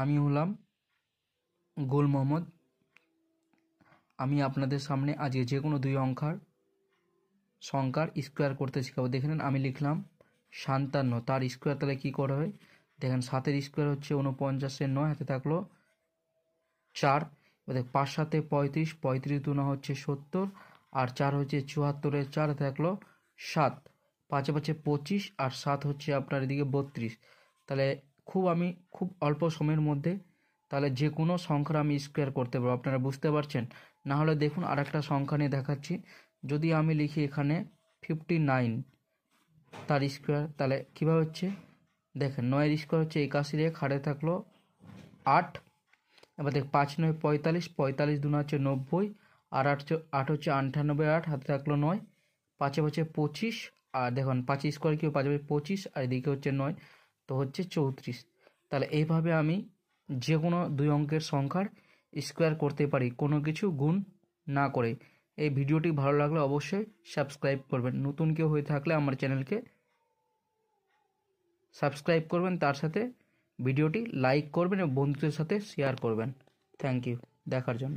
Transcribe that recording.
আমি হলাম গোল মোহাম্মদ আমি আপনাদের সামনে আজকে যে কোনো দুই অঙ্কার সংখ্যার স্কোয়ার করতে শেখাবো দেখে নেন আমি লিখলাম সান্তান্ন তার স্কোয়ার তাহলে কী করা হয় দেখেন সাতের স্কোয়ার হচ্ছে উনপঞ্চাশের নয় হাতে থাকলো চার দেখ পাঁচ সাথে পঁয়ত্রিশ পঁয়ত্রিশ দুনা হচ্ছে সত্তর আর চার হচ্ছে চুয়াত্তরের চার থাকলো সাত পাঁচে পাঁচে পঁচিশ আর সাত হচ্ছে আপনার এদিকে বত্রিশ তাহলে খুব আমি খুব অল্প সময়ের মধ্যে তাহলে যে কোনো সংখ্যা আমি স্কোয়ার করতে পারবো আপনারা বুঝতে পারছেন না হলে দেখুন আর একটা সংখ্যা নিয়ে দেখাচ্ছি যদি আমি লিখি এখানে ফিফটি নাইন তার স্কোয়ার তাহলে কীভাবে হচ্ছে দেখেন নয়ের স্কোয়ার হচ্ছে একাশি রেখ হারে থাকলো আট এবার দেখ পাঁচ নয় পঁয়তাল্লিশ পঁয়তাল্লিশ দুনা হচ্ছে নব্বই আর আট আট হচ্ছে আটানব্বই আট হাতে থাকলো নয় পাঁচে পাঁচে পঁচিশ আর দেখুন পাঁচ স্কোয়ার কেউ পাঁচ পাঁচে পঁচিশ আর এদিকে হচ্ছে নয় তো হচ্ছে চৌত্রিশ তাহলে এইভাবে আমি যে কোনো দুই অঙ্কের সংখ্যার স্কোয়ার করতে পারি কোনো কিছু গুণ না করে এই ভিডিওটি ভালো লাগলে অবশ্যই সাবস্ক্রাইব করবেন নতুন কেউ হয়ে থাকলে আমার চ্যানেলকে সাবস্ক্রাইব করবেন তার সাথে ভিডিওটি লাইক করবেন এবং বন্ধুদের সাথে শেয়ার করবেন থ্যাংক ইউ দেখার জন্য